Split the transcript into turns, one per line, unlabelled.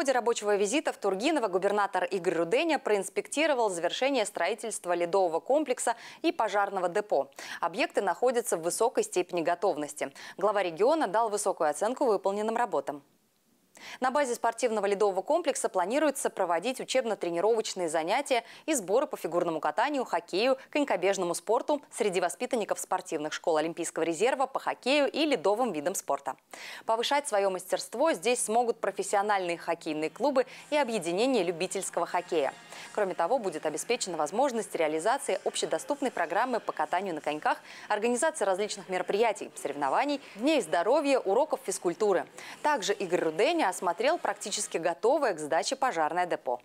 ходе рабочего визита в Тургиново губернатор Игорь Руденя проинспектировал завершение строительства ледового комплекса и пожарного депо. Объекты находятся в высокой степени готовности. Глава региона дал высокую оценку выполненным работам. На базе спортивного ледового комплекса планируется проводить учебно-тренировочные занятия и сборы по фигурному катанию, хоккею, конькобежному спорту среди воспитанников спортивных школ Олимпийского резерва по хоккею и ледовым видам спорта. Повышать свое мастерство здесь смогут профессиональные хоккейные клубы и объединение любительского хоккея. Кроме того, будет обеспечена возможность реализации общедоступной программы по катанию на коньках, организации различных мероприятий, соревнований, дней здоровья, уроков физкультуры. Также Игорь Руденя осмотрел практически готовое к сдаче пожарное депо.